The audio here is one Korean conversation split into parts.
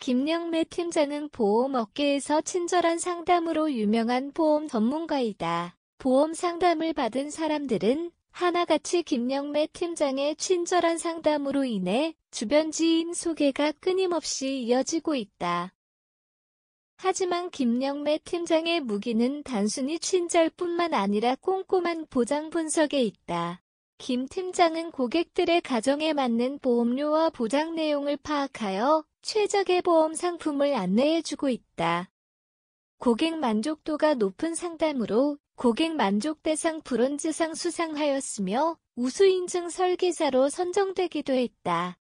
김영매 팀장은 보험업계에서 친절한 상담으로 유명한 보험 전문가이다. 보험 상담을 받은 사람들은 하나같이 김영매 팀장의 친절한 상담으로 인해 주변 지인 소개가 끊임없이 이어지고 있다. 하지만 김영매 팀장의 무기는 단순히 친절뿐만 아니라 꼼꼼한 보장 분석에 있다. 김 팀장은 고객들의 가정에 맞는 보험료와 보장 내용을 파악하여 최적의 보험 상품을 안내해주고 있다. 고객 만족도가 높은 상담으로 고객 만족 대상 브론즈상 수상하였으며 우수 인증 설계사로 선정되기도 했다.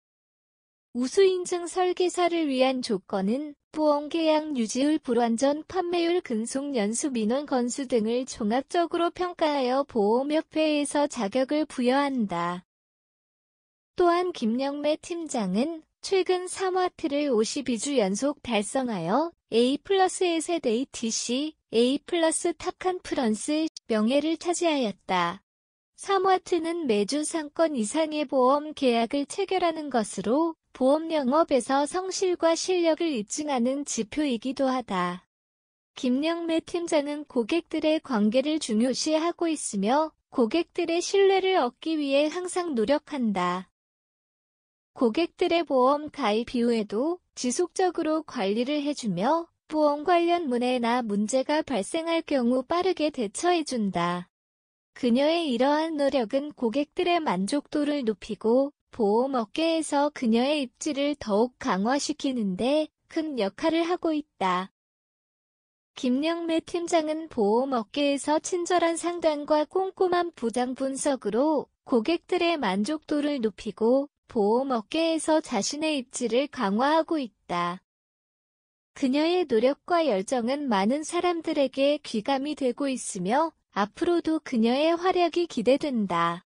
우수인증 설계사를 위한 조건은 보험 계약 유지율 불완전 판매율 근속 연수 민원 건수 등을 종합적으로 평가하여 보험협회에서 자격을 부여한다. 또한 김영매 팀장은 최근 3화트를 52주 연속 달성하여 A 플러스의 세대 ATC, A 플러스 탑칸프런스 명예를 차지하였다. 3화트는 매주 상권 이상의 보험 계약을 체결하는 것으로 보험 영업에서 성실과 실력을 입증하는 지표이기도 하다. 김영매 팀장은 고객들의 관계를 중요시하고 있으며 고객들의 신뢰를 얻기 위해 항상 노력한다. 고객들의 보험 가입 이후에도 지속적으로 관리를 해주며 보험 관련 문해나 문제가 발생할 경우 빠르게 대처해준다. 그녀의 이러한 노력은 고객들의 만족도를 높이고 보험업계에서 그녀의 입지를 더욱 강화시키는데 큰 역할을 하고 있다. 김영매 팀장은 보험업계에서 친절한 상담과 꼼꼼한 부장 분석으로 고객들의 만족도를 높이고 보험업계에서 자신의 입지를 강화하고 있다. 그녀의 노력과 열정은 많은 사람들에게 귀감이 되고 있으며 앞으로도 그녀의 활약이 기대된다.